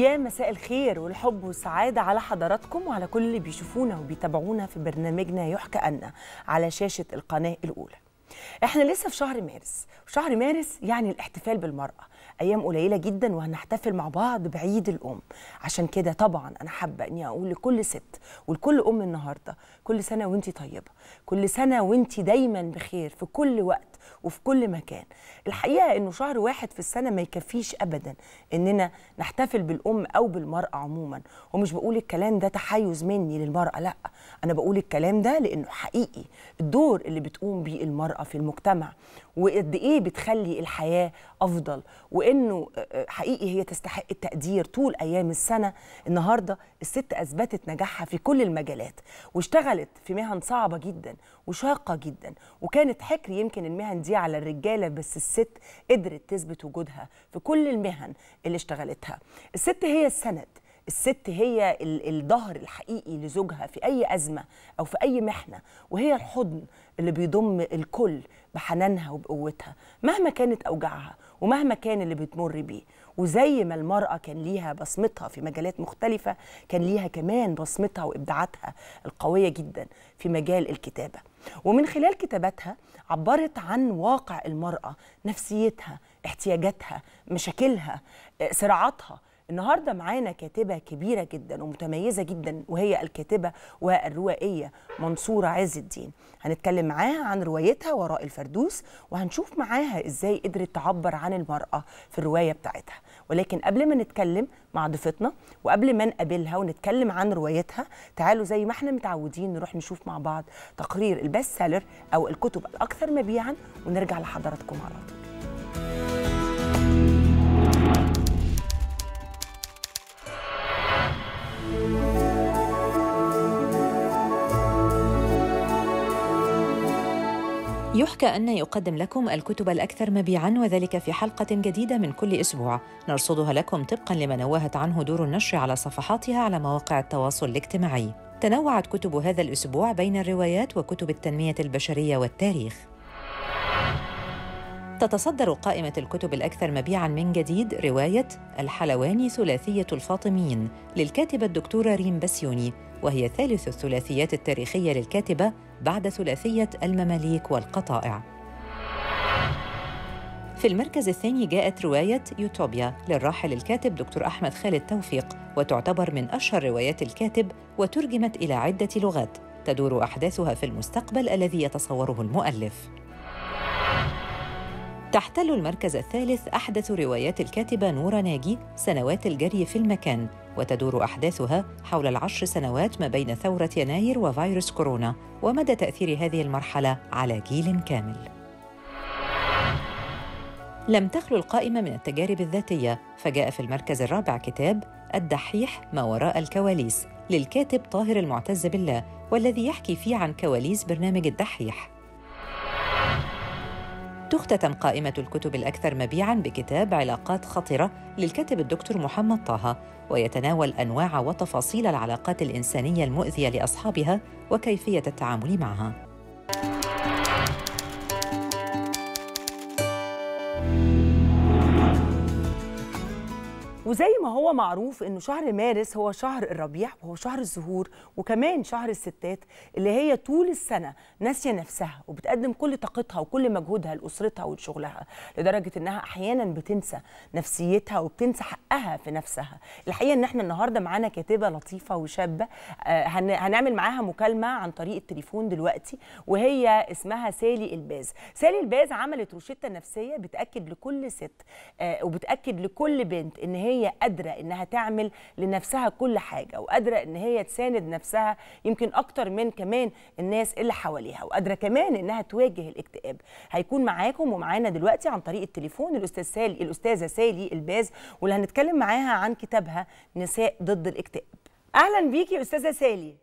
يا مساء الخير والحب والسعادة على حضراتكم وعلى كل اللي بيشوفونا وبيتابعونا في برنامجنا يحكى أنا على شاشة القناة الأولى احنا لسه في شهر مارس وشهر مارس يعني الاحتفال بالمرأة أيام قليلة جدا وهنحتفل مع بعض بعيد الأم عشان كده طبعا أنا حابة أني أقول لكل ست ولكل أم النهاردة كل سنة وانت طيبة كل سنة وانت دايما بخير في كل وقت وفي كل مكان الحقيقه انه شهر واحد في السنه ما يكفيش ابدا اننا نحتفل بالام او بالمراه عموما ومش بقول الكلام ده تحيز مني للمراه لا انا بقول الكلام ده لانه حقيقي الدور اللي بتقوم بيه المراه في المجتمع وقد ايه بتخلي الحياه افضل وانه آه، آه، حقيقي هي تستحق التقدير طول ايام السنه النهارده الست اثبتت نجاحها في كل المجالات واشتغلت في مهن صعبه جدا وشاقه جدا وكانت حكر يمكن المهن دي على الرجاله بس الست قدرت تثبت وجودها في كل المهن اللي اشتغلتها الست هي السند الست هي الظهر الحقيقي لزوجها في اي ازمه او في اي محنه وهي الحضن اللي بيضم الكل بحنانها وبقوتها مهما كانت اوجاعها ومهما كان اللي بتمر بيه وزي ما المرأة كان ليها بصمتها في مجالات مختلفة كان ليها كمان بصمتها وإبداعاتها القوية جدا في مجال الكتابة ومن خلال كتاباتها عبرت عن واقع المرأة نفسيتها احتياجاتها مشاكلها آه، صراعاتها النهارده معانا كاتبه كبيره جدا ومتميزه جدا وهي الكاتبه والروائيه منصوره عز الدين هنتكلم معاها عن روايتها وراء الفردوس وهنشوف معاها ازاي قدرت تعبر عن المراه في الروايه بتاعتها ولكن قبل ما نتكلم مع ضيفتنا وقبل ما نقابلها ونتكلم عن روايتها تعالوا زي ما احنا متعودين نروح نشوف مع بعض تقرير البست سيلر او الكتب الاكثر مبيعا ونرجع لحضراتكم على طول يحكى أن يقدم لكم الكتب الأكثر مبيعاً وذلك في حلقة جديدة من كل أسبوع نرصدها لكم طبقاً لما نوهت عنه دور النشر على صفحاتها على مواقع التواصل الاجتماعي تنوعت كتب هذا الأسبوع بين الروايات وكتب التنمية البشرية والتاريخ تتصدر قائمة الكتب الأكثر مبيعاً من جديد رواية الحلواني ثلاثية الفاطميين للكاتبة الدكتورة ريم بسيوني وهي ثالث الثلاثيات التاريخية للكاتبة بعد ثلاثية المماليك والقطائع. في المركز الثاني جاءت رواية يوتوبيا للراحل الكاتب دكتور أحمد خالد توفيق وتعتبر من أشهر روايات الكاتب وترجمت إلى عدة لغات تدور أحداثها في المستقبل الذي يتصوره المؤلف. تحتل المركز الثالث أحدث روايات الكاتبة نورة ناجي سنوات الجري في المكان وتدور أحداثها حول العشر سنوات ما بين ثورة يناير وفيروس كورونا ومدى تأثير هذه المرحلة على جيل كامل لم تخلو القائمة من التجارب الذاتية فجاء في المركز الرابع كتاب الدحيح ما وراء الكواليس للكاتب طاهر المعتز بالله والذي يحكي فيه عن كواليس برنامج الدحيح تختتم قائمة الكتب الأكثر مبيعاً بكتاب علاقات خطرة للكاتب الدكتور محمد طه ويتناول أنواع وتفاصيل العلاقات الإنسانية المؤذية لأصحابها وكيفية التعامل معها وزي ما هو معروف انه شهر مارس هو شهر الربيع وهو شهر الزهور وكمان شهر الستات اللي هي طول السنه ناسيه نفسها وبتقدم كل طاقتها وكل مجهودها لاسرتها ولشغلها لدرجه انها احيانا بتنسى نفسيتها وبتنسى حقها في نفسها الحقيقه ان احنا النهارده معانا كاتبه لطيفه وشابه آه، هنعمل معاها مكالمه عن طريق التليفون دلوقتي وهي اسمها سالي الباز سالي الباز عملت روشته نفسيه بتاكد لكل ست آه، وبتاكد لكل بنت ان هي هي قادره انها تعمل لنفسها كل حاجه وقادره ان هي تساند نفسها يمكن اكتر من كمان الناس اللي حواليها وقادره كمان انها تواجه الاكتئاب هيكون معاكم ومعانا دلوقتي عن طريق التليفون الاستاذ سالي الاستاذه سالي الباز واللي هنتكلم معاها عن كتابها نساء ضد الاكتئاب اهلا بيكي استاذه سالي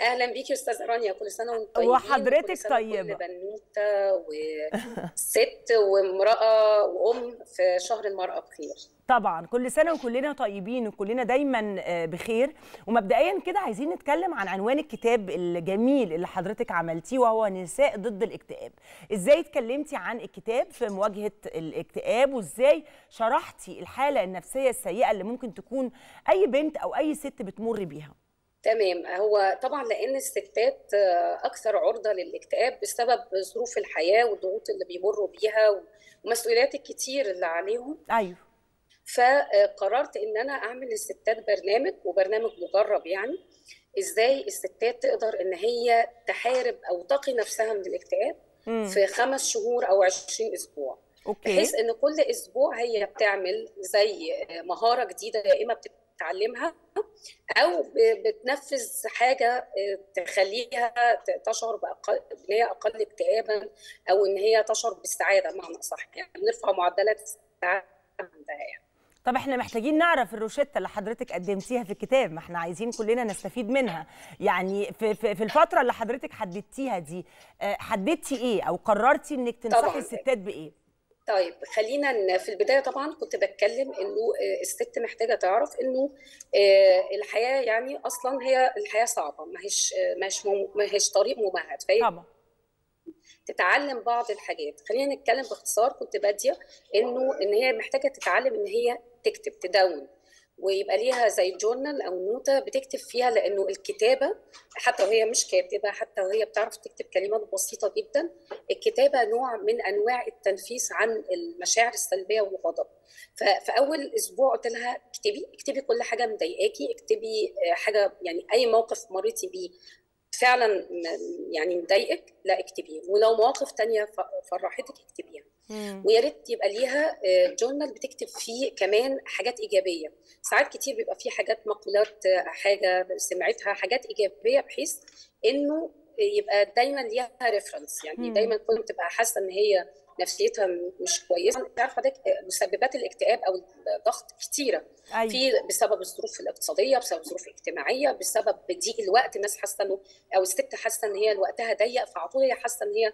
اهلا بيكي استاذ رانيا كل سنه وانت طيبه وحضرتك طيبه بنوته وست وامراه وام في شهر المراه بخير طبعا كل سنه وكلنا طيبين وكلنا دايما آه، بخير ومبدئيا كده عايزين نتكلم عن عنوان الكتاب الجميل اللي حضرتك عملتيه وهو نساء ضد الاكتئاب ازاي اتكلمتي عن الكتاب في مواجهه الاكتئاب وازاي شرحتي الحاله النفسيه السيئه اللي ممكن تكون اي بنت او اي ست بتمر بيها تمام هو طبعا لان الستات آه، اكثر عرضه للاكتئاب بسبب ظروف الحياه والضغوط اللي بيمروا بيها ومسؤوليات الكتير اللي عليهم ايوه فقررت ان انا اعمل للستات برنامج وبرنامج مجرب يعني ازاي الستات تقدر ان هي تحارب او تقي نفسها من الاكتئاب مم. في خمس شهور او 20 اسبوع أوكي. بحيث ان كل اسبوع هي بتعمل زي آه، مهاره جديده يا اما بتعلمها او بتنفذ حاجه آه، تخليها تشعر بأقل... ان هي اقل اكتئابا او ان هي تشعر بالسعاده بمعنى اصح يعني بنرفع معدلات السعاده عندها يعني. طب احنا محتاجين نعرف الروشته اللي حضرتك قدمتيها في الكتاب ما احنا عايزين كلنا نستفيد منها يعني في, في, في الفتره اللي حضرتك حددتيها دي آه، حددتي ايه او قررتي انك تنصحي الستات بايه طيب خلينا في البدايه طبعا كنت بتكلم انه آه، الست محتاجه تعرف انه آه، الحياه يعني اصلا هي الحياه صعبه ما هيش آه، ما هيش طريق ممهد فهي طبعا تتعلم بعض الحاجات خلينا نتكلم باختصار كنت باديه انه ان هي محتاجه تتعلم ان هي تكتب تدون ويبقى ليها زي جورنال او نوته بتكتب فيها لانه الكتابه حتى وهي مش كاتبه حتى وهي بتعرف تكتب كلمات بسيطه جدا الكتابه نوع من انواع التنفيس عن المشاعر السلبيه والغضب ففي اول اسبوع قلت لها اكتبي اكتبي كل حاجه مضايقاكي اكتبي آه، حاجه يعني اي موقف مريتي بيه فعلا يعني مضايقك لا اكتبيه ولو مواقف تانية فرحتك اكتبيها ويا ريت يبقى ليها جورنال آه، بتكتب فيه كمان حاجات ايجابيه ساعات كتير بيبقى فيه حاجات مقولات آه، حاجه سمعتها حاجات ايجابيه بحيث انه يبقى دايما ليها ريفرنس يعني دايما كل بتبقى حاسه ان هي نفسيتها مش كويسه انت عارف حضرتك آه، مسببات الاكتئاب او الضغط كتيره أيوة. في بسبب الظروف الاقتصاديه بسبب الظروف الاجتماعيه بسبب ضيق الوقت الناس حاسه انه او الست حاسه ان هي وقتها ضيق فعلى طول هي حاسه ان هي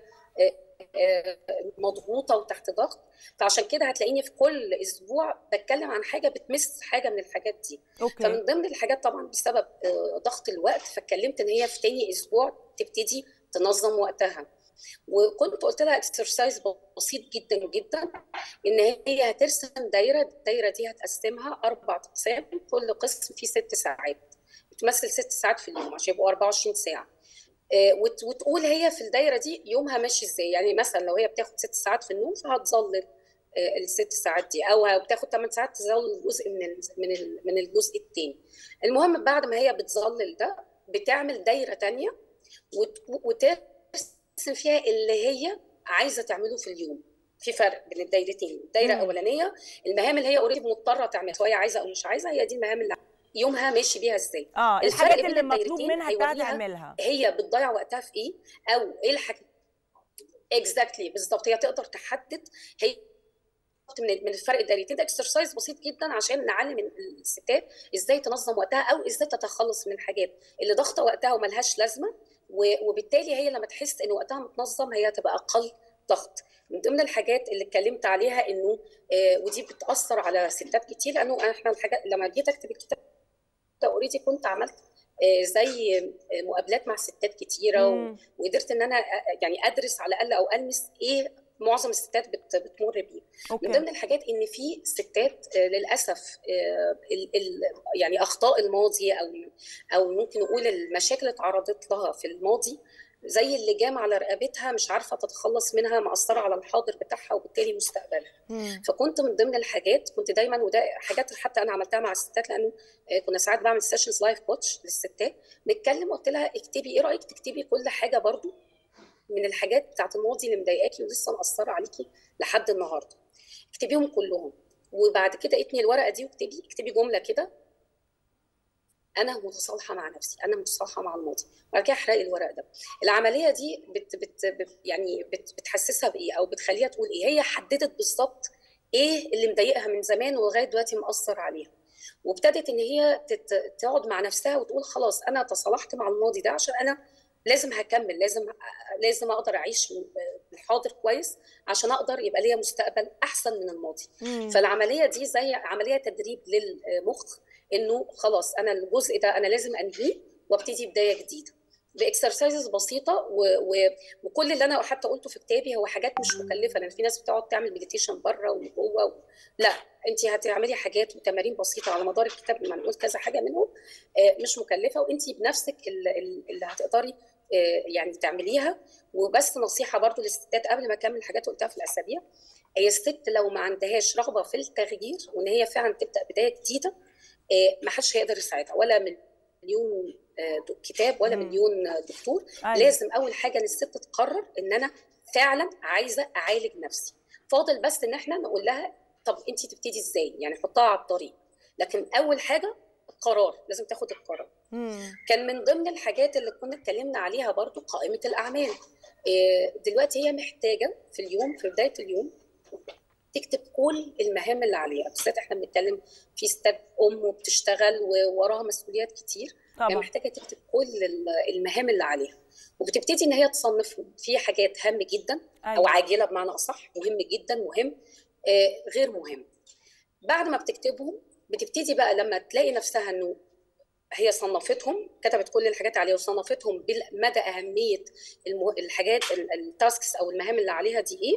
مضغوطه وتحت ضغط فعشان كده هتلاقيني في كل اسبوع بتكلم عن حاجه بتمس حاجه من الحاجات دي أوكي. فمن ضمن الحاجات طبعا بسبب آه، ضغط الوقت فاتكلمت ان هي في تاني اسبوع تبتدي تنظم وقتها وكنت قلت لها اكسرسايز بسيط جدا جدا ان هي هترسم دايره الدايره دي هتقسمها اربع اقسام كل قسم فيه ست ساعات بتمثل ست ساعات في اليوم عشان يبقوا 24 ساعه آه، وتقول هي في الدايره دي يومها ماشي ازاي يعني مثلا لو هي بتاخد ست ساعات في النوم فهتظلل آه، الست ساعات دي او بتاخد ثمان ساعات تظلل جزء من من من الجزء الثاني المهم بعد ما هي بتظلل ده بتعمل دايره ثانيه وترسم فيها اللي هي عايزه تعمله في اليوم في فرق بين الدايرتين الدايره الاولانيه المهام اللي هي اوريدي مضطره تعملها سواء عايزه او مش عايزه هي دي المهام اللي يومها ماشي بيها ازاي اه الحاجات اللي مطلوب منها تعملها هي بتضيع وقتها في ايه او ايه الحاجات اكزاكتلي بالظبط هي تقدر تحدد هي من من الفرق الدايرتين ده اكسرسايز بسيط جدا عشان نعلم الستات ازاي تنظم وقتها او ازاي تتخلص من حاجات اللي ضاغطه وقتها وملهاش لازمه وبالتالي هي لما تحس ان وقتها متنظم هي تبقى اقل ضغط من ضمن الحاجات اللي اتكلمت عليها انه آه، ودي بتاثر على ستات كتير لانه احنا الحاجات لما جيت اكتب الكتاب اوريدي كنت عملت آه، زي آه، مقابلات مع ستات كتيره مم. وقدرت ان انا آه، يعني ادرس على الاقل او المس ايه معظم الستات بتمر بيه من ضمن الحاجات ان في ستات للاسف يعني اخطاء الماضي او او ممكن نقول المشاكل اللي اتعرضت لها في الماضي زي اللجام على رقبتها مش عارفه تتخلص منها مأثره على الحاضر بتاعها وبالتالي مستقبلها مم. فكنت من ضمن الحاجات كنت دايما وده حاجات حتى انا عملتها مع الستات لانه آه، كنا ساعات بعمل سيشنز لايف كوتش للستات نتكلم قلت لها اكتبي ايه رايك تكتبي كل حاجه برضو من الحاجات بتاعت الماضي اللي مضايقاكي ولسه مأثره عليكي لحد النهارده اكتبيهم كلهم وبعد كده اتني الورقه دي واكتبي اكتبي جمله كده انا متصالحه مع نفسي انا متصالحه مع الماضي وبعد كده احرق الورق ده العمليه دي بت بت بت يعني بت بتحسسها بايه او بتخليها تقول ايه هي حددت بالظبط ايه اللي مضايقها من زمان ولغايه دلوقتي مأثر عليها وابتدت ان هي تت... تقعد مع نفسها وتقول خلاص انا تصالحت مع الماضي ده عشان انا لازم هكمل لازم لازم اقدر اعيش الحاضر كويس عشان اقدر يبقى ليا مستقبل احسن من الماضي مم. فالعمليه دي زي عمليه تدريب للمخ انه خلاص انا الجزء ده انا لازم انهيه وابتدي بدايه جديده باكسرسايزز بسيطه و... و... وكل اللي انا حتى قلته في كتابي هو حاجات مش مكلفه لان في ناس بتقعد تعمل مديتيشن بره وجوه و... لا انت هتعملي حاجات وتمارين بسيطه على مدار الكتاب لما نقول كذا حاجه منهم آه، مش مكلفه وانت بنفسك اللي هتقدري آه، يعني تعمليها وبس نصيحه برضو للستات قبل ما اكمل الحاجات قلتها في الاسابيع هي الست لو ما عندهاش رغبه في التغيير وان هي فعلا تبدا بدايه جديده آه، ما حدش هيقدر يساعدها ولا مليون آه، كتاب ولا مليون دكتور أيوة. لازم اول حاجه ان الست تقرر ان انا فعلا عايزه اعالج نفسي فاضل بس ان احنا نقول لها طب انت تبتدي ازاي يعني حطها على الطريق لكن اول حاجه القرار لازم تاخد القرار مم. كان من ضمن الحاجات اللي كنا اتكلمنا عليها برضو قائمه الاعمال آه، دلوقتي هي محتاجه في اليوم في بدايه اليوم تكتب كل المهام اللي عليها بالذات احنا بنتكلم في ستاب ام وبتشتغل ووراها مسؤوليات كتير طبعا. يعني محتاجه تكتب كل المهام اللي عليها وبتبتدي ان هي تصنفهم في حاجات هام جدا او أيوة. عاجله بمعنى اصح مهم جدا مهم آه، غير مهم بعد ما بتكتبهم بتبتدي بقى لما تلاقي نفسها انه هي صنفتهم كتبت كل الحاجات عليها وصنفتهم مدى اهميه الحاجات التاسكس او المهام اللي عليها دي ايه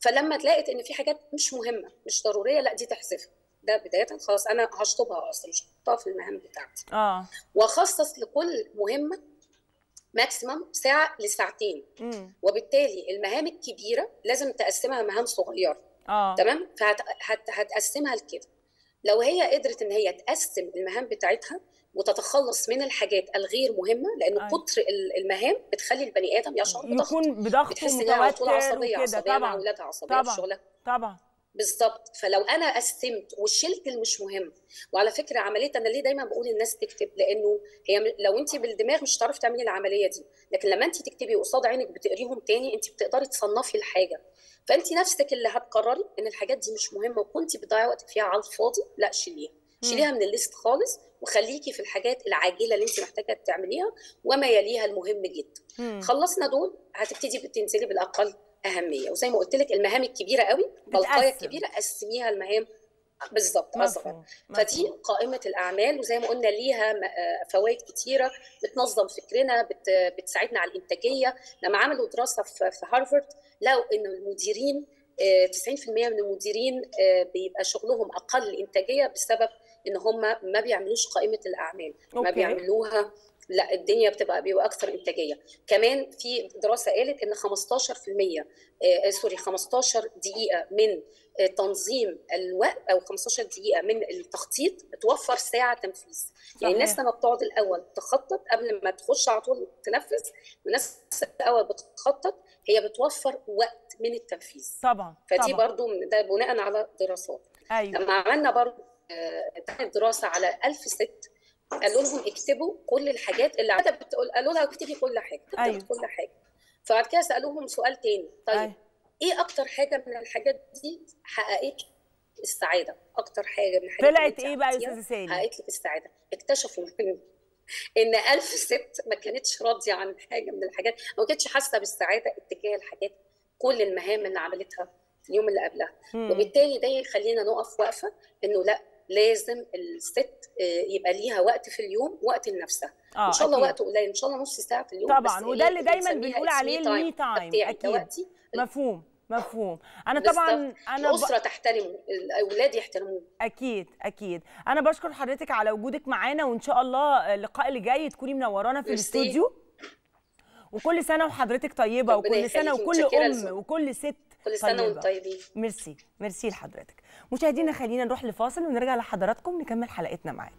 فلما تلاقيت ان في حاجات مش مهمه مش ضروريه لا دي تحذفها ده بدايه خلاص انا هشطبها اصلا مش هحطها في المهام بتاعتي اه واخصص لكل مهمه ماكسيمم ساعه لساعتين مم. وبالتالي المهام الكبيره لازم تقسمها مهام صغيره اه تمام فهتقسمها فهت... هت... لكده لو هي قدرت ان هي تقسم المهام بتاعتها وتتخلص من الحاجات الغير مهمه لان أيوة. كتر المهام بتخلي البني ادم يشعر بضغط يكون بضغط بتحس انها طول عصبيه عصبيه مع اولادها عصبيه في شغلها طبعا بالظبط فلو انا قسمت وشلت المش مهم وعلى فكره عمليه انا ليه دايما بقول الناس تكتب لانه هي لو انت بالدماغ مش هتعرفي تعملي العمليه دي لكن لما انت تكتبي قصاد عينك بتقريهم تاني انت بتقدري تصنفي الحاجه فانت نفسك اللي هتقرري ان الحاجات دي مش مهمه وكنت بتضيعي وقتك فيها على الفاضي لا شيليها شيليها من الليست خالص وخليكي في الحاجات العاجله اللي انت محتاجه تعمليها وما يليها المهم جدا مم. خلصنا دول هتبتدي بتنزلي بالاقل اهميه وزي ما قلت لك المهام الكبيره قوي بلقايه الكبيره قسميها المهام بالظبط اصغر فدي قائمه الاعمال وزي ما قلنا ليها آه، فوائد كتيره بتنظم فكرنا بت بتساعدنا على الانتاجيه لما عملوا دراسه في هارفارد لقوا ان المديرين 90% آه، من المديرين آه، بيبقى شغلهم اقل انتاجيه بسبب ان هم ما بيعملوش قائمه الاعمال أوكي. ما بيعملوها لا الدنيا بتبقى بيبقى اكثر انتاجيه كمان في دراسه قالت ان 15% آه سوري 15 دقيقه من آه، تنظيم الوقت او 15 دقيقه من التخطيط توفر ساعه تنفيذ يعني الناس لما بتقعد الاول تخطط قبل ما تخش على طول تنفذ الناس الاول بتخطط هي بتوفر وقت من التنفيذ طبعا فدي طبعا. برضو ده بناء على دراسات أيوة. لما عملنا برضو تحت دراسه على 1000 ست قالوا لهم اكتبوا كل الحاجات اللي بتقول قالوا لها اكتبي كل حاجه اكتبي أيوه. كل حاجه فبعد كده سالوهم سؤال تاني طيب أيوه. ايه اكتر حاجه من الحاجات دي حققت السعاده اكتر حاجه من الحاجات طلعت ايه بقى يا استاذه سالي حققت لك السعاده اكتشفوا ان ألف ست ما كانتش راضيه عن حاجه من الحاجات ما كانتش حاسه بالسعاده اتجاه الحاجات كل المهام اللي عملتها اليوم اللي قبلها مم. وبالتالي ده يخلينا نقف وقفه انه لا لازم الست آه، يبقى ليها وقت في اليوم وقت لنفسها آه ان شاء الله وقت قليل ان شاء الله نص ساعه في اليوم طبعا وده اللي دايما بنقول عليه المي تايم اكيد مفهوم مفهوم انا طبعا انا الاسره ب... تحترمه الاولاد يحترموه اكيد اكيد انا بشكر حضرتك على وجودك معانا وان شاء الله اللقاء اللي جاي تكوني منورانا في الاستوديو وكل سنه وحضرتك طيبه وكل سنه وكل ام وكل ست كل سنه وانتم طيبين ميرسي ميرسي لحضرتك مشاهدينا خلينا نروح لفاصل ونرجع لحضراتكم نكمل حلقتنا معاكم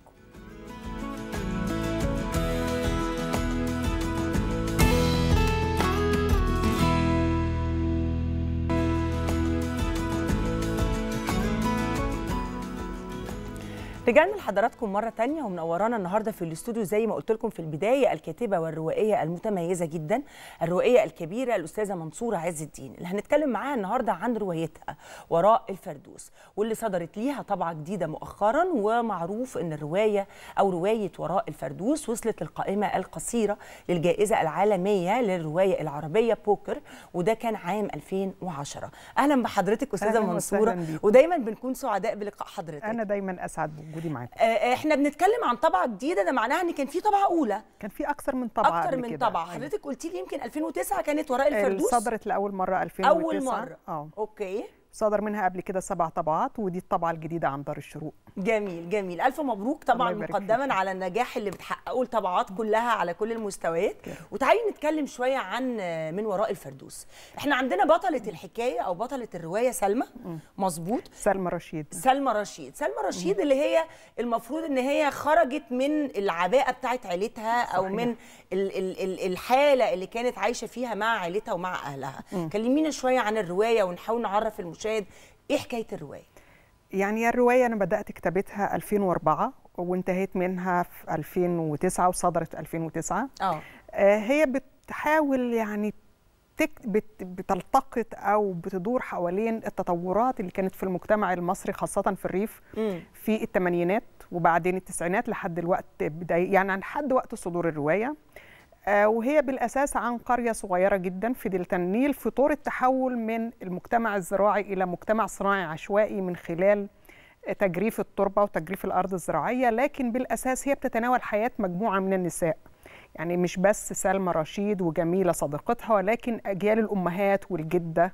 رجعنا لحضراتكم مره تانية ومنورانا النهارده في الاستوديو زي ما قلت لكم في البدايه الكاتبه والروائيه المتميزه جدا الروائيه الكبيره الاستاذه منصوره عز الدين اللي هنتكلم معاها النهارده عن روايتها وراء الفردوس واللي صدرت ليها طبعه جديده مؤخرا ومعروف ان الروايه او روايه وراء الفردوس وصلت للقائمه القصيره للجائزه العالميه للروايه العربيه بوكر وده كان عام 2010 اهلا بحضرتك استاذه منصوره ودايما بنكون سعداء بلقاء حضرتك انا دايما اسعد بوجودك موجودين معاكم آه، آه، احنا بنتكلم عن طبعه جديده ده معناها ان كان في طبعه اولى كان في اكثر من طبعه اكثر من طبعه أيوة. حضرتك قلتي لي يمكن 2009 كانت وراء الفردوس صدرت لاول مره 2009 اول مره اه اوكي صدر منها قبل كده سبع طبعات ودي الطبعه الجديده عن دار الشروق جميل جميل الف مبروك طبعا مقدما على النجاح اللي بتحققه الطبعات كلها على كل المستويات وتعالي نتكلم شويه عن من وراء الفردوس احنا عندنا بطله الحكايه او بطله الروايه سلمى مظبوط سلمى رشيد سلمى رشيد سلمى رشيد اللي هي المفروض ان هي خرجت من العباءه بتاعت عيلتها او صحيح. من ال ال ال الحاله اللي كانت عايشه فيها مع عيلتها ومع اهلها كلمينا شويه عن الروايه ونحاول نعرف المشاهد الإرشاد ايه حكايه الروايه يعني الروايه انا بدات كتابتها 2004 وانتهيت منها في 2009 وصدرت 2009 آه. اه هي بتحاول يعني بتلتقط او بتدور حوالين التطورات اللي كانت في المجتمع المصري خاصه في الريف م. في الثمانينات وبعدين التسعينات لحد الوقت بداية يعني عن حد وقت صدور الروايه آه، وهي بالأساس عن قرية صغيرة جدا في دلتا النيل في طور التحول من المجتمع الزراعي إلى مجتمع صناعي عشوائي من خلال تجريف التربة وتجريف الأرض الزراعية لكن بالأساس هي بتتناول حياة مجموعة من النساء يعني مش بس سلمى رشيد وجميلة صديقتها ولكن أجيال الأمهات والجدة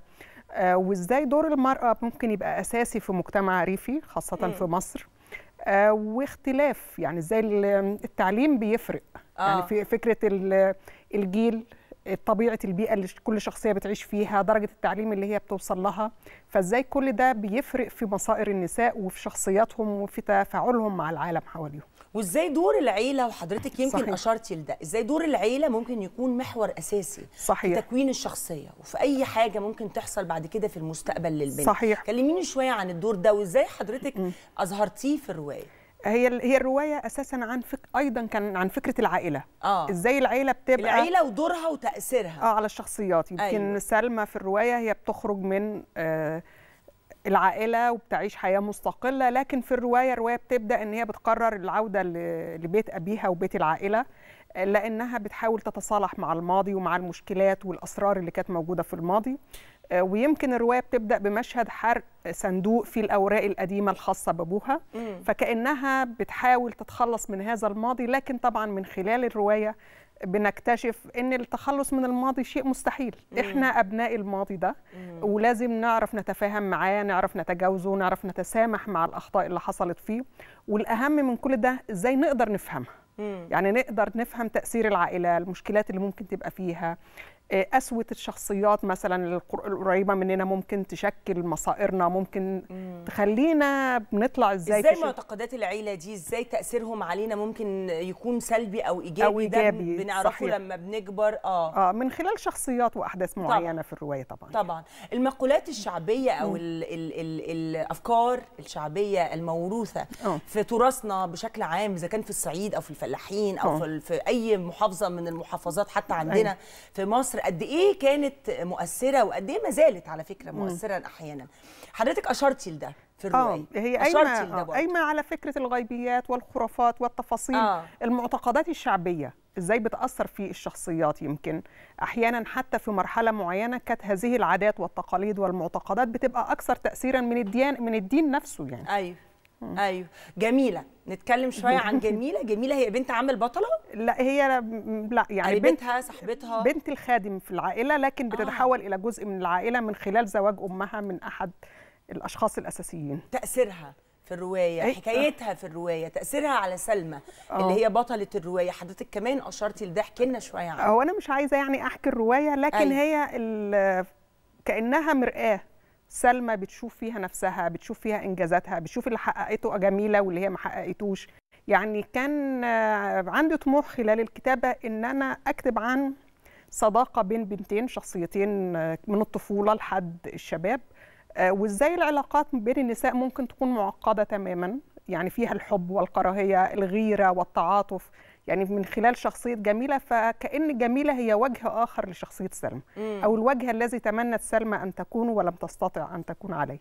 آه، وإزاي دور المرأة ممكن يبقى أساسي في مجتمع ريفي خاصة في مصر آه، واختلاف يعني ازاي التعليم بيفرق يعني آه. يعني في فكره الجيل طبيعه البيئه اللي كل شخصيه بتعيش فيها درجه التعليم اللي هي بتوصل لها فازاي كل ده بيفرق في مصائر النساء وفي شخصياتهم وفي تفاعلهم مع العالم حواليهم وازاي دور العيله وحضرتك يمكن صحيح. اشرتي لده ازاي دور العيله ممكن يكون محور اساسي صحيح. في تكوين الشخصيه وفي اي حاجه ممكن تحصل بعد كده في المستقبل للبنت صحيح كلميني شويه عن الدور ده وازاي حضرتك اظهرتيه في الروايه هي هي الروايه اساسا عن فك... ايضا كان عن فكره العائله آه. ازاي العيله بتبقى العيله ودورها وتاثيرها اه على الشخصيات يمكن أيوة. سلمى في الروايه هي بتخرج من آه العائله وبتعيش حياه مستقله لكن في الروايه الروايه بتبدا ان هي بتقرر العوده لبيت ابيها وبيت العائله آه، لانها بتحاول تتصالح مع الماضي ومع المشكلات والاسرار اللي كانت موجوده في الماضي آه، ويمكن الروايه بتبدا بمشهد حرق صندوق فيه الاوراق القديمه الخاصه بابوها فكانها بتحاول تتخلص من هذا الماضي لكن طبعا من خلال الروايه بنكتشف ان التخلص من الماضي شيء مستحيل مم. احنا ابناء الماضي ده مم. ولازم نعرف نتفاهم معاه نعرف نتجاوزه نعرف نتسامح مع الاخطاء اللي حصلت فيه والاهم من كل ده ازاي نقدر نفهمها يعني نقدر نفهم تاثير العائله المشكلات اللي ممكن تبقى فيها قسوه آه، الشخصيات مثلا القريبه مننا ممكن تشكل مصائرنا ممكن تخلينا بنطلع ازاي ازاي معتقدات العيله دي ازاي تاثيرهم علينا ممكن يكون سلبي او ايجابي, أو إيجابي ده بنعرفه صحيح. لما بنكبر اه اه من خلال شخصيات واحداث معينه طبعًا. في الروايه طبعا طبعا المقولات الشعبيه او الـ الـ الـ الافكار الشعبيه الموروثه أوه. في تراثنا بشكل عام اذا كان في الصعيد او في الفلاحين او أوه. في, اي محافظه من المحافظات حتى عندنا أي. في مصر قد ايه كانت مؤثره وقد ايه ما زالت على فكره مؤثره احيانا حضرتك اشرتي لده في الروايه آه هي قايمه آه، قايمه على فكره الغيبيات والخرافات والتفاصيل آه. المعتقدات الشعبيه ازاي بتاثر في الشخصيات يمكن احيانا حتى في مرحله معينه كانت هذه العادات والتقاليد والمعتقدات بتبقى اكثر تاثيرا من الديان من الدين نفسه يعني أيوه. ايوه جميله نتكلم شويه عن جميله جميله هي بنت عم البطله لا هي لا يعني بنتها صاحبتها بنت الخادم في العائله لكن آه. بتتحول آه. الى جزء من العائله من خلال زواج امها من احد الاشخاص الاساسيين تاثيرها في الرواية أي... حكايتها في الرواية تأثيرها على سلمى آه. اللي هي بطلة الرواية حضرتك كمان أشرتي لده احكي لنا شوية عنها هو أنا مش عايزة يعني أحكي الرواية لكن أي. أيوه. هي كأنها مرآة سلمى بتشوف فيها نفسها بتشوف فيها انجازاتها بتشوف اللي حققته جميله واللي هي ما حققتوش يعني كان عندي طموح خلال الكتابه ان انا اكتب عن صداقه بين بنتين شخصيتين من الطفوله لحد الشباب آه، وازاي العلاقات بين النساء ممكن تكون معقده تماما يعني فيها الحب والكراهيه الغيره والتعاطف يعني من خلال شخصيه جميله فكان جميله هي وجه اخر لشخصيه سلمى او الوجه الذي تمنت سلمى ان تكون ولم تستطع ان تكون عليه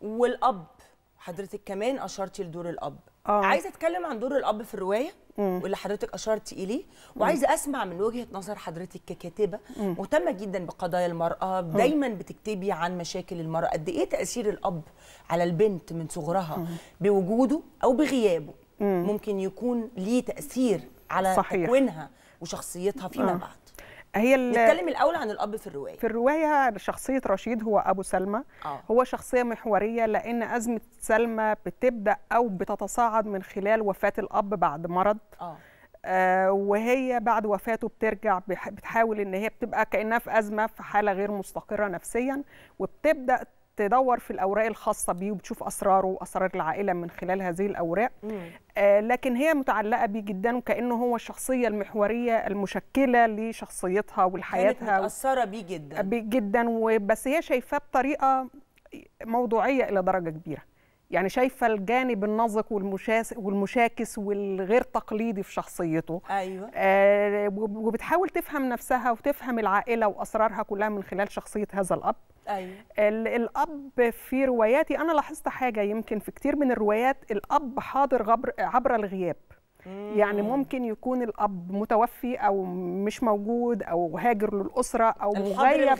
والاب حضرتك كمان اشرتي لدور الاب آه. عايزه اتكلم عن دور الاب في الروايه مم. واللي حضرتك اشرت اليه وعايزه اسمع من وجهه نظر حضرتك ككاتبه مهتمه جدا بقضايا المراه دايما بتكتبي عن مشاكل المراه قد ايه تاثير الاب على البنت من صغرها مم. بوجوده او بغيابه ممكن يكون ليه تاثير على صحيح. تكوينها وشخصيتها فيما آه. بعد هي نتكلم الاول عن الاب في الروايه في الروايه شخصيه رشيد هو ابو سلمى آه. هو شخصيه محوريه لان ازمه سلمى بتبدا او بتتصاعد من خلال وفاه الاب بعد مرض آه. آه وهي بعد وفاته بترجع بتحاول ان هي بتبقى كانها في ازمه في حاله غير مستقره نفسيا وبتبدا تدور في الاوراق الخاصه بيه وبتشوف اسراره واسرار العائله من خلال هذه الاوراق آه لكن هي متعلقه بيه جدا وكانه هو الشخصيه المحوريه المشكله لشخصيتها ولحياتها كانت متاثره بيه جدا بيه جدا وبس هي شايفاه بطريقه موضوعيه الى درجه كبيره يعني شايفه الجانب النزق والمشاكس والغير تقليدي في شخصيته ايوه آه وبتحاول تفهم نفسها وتفهم العائله واسرارها كلها من خلال شخصيه هذا الاب ايوه الاب في رواياتي انا لاحظت حاجه يمكن في كتير من الروايات الاب حاضر عبر الغياب يعني ممكن يكون الاب متوفي او مش موجود او هاجر للاسره او مغيب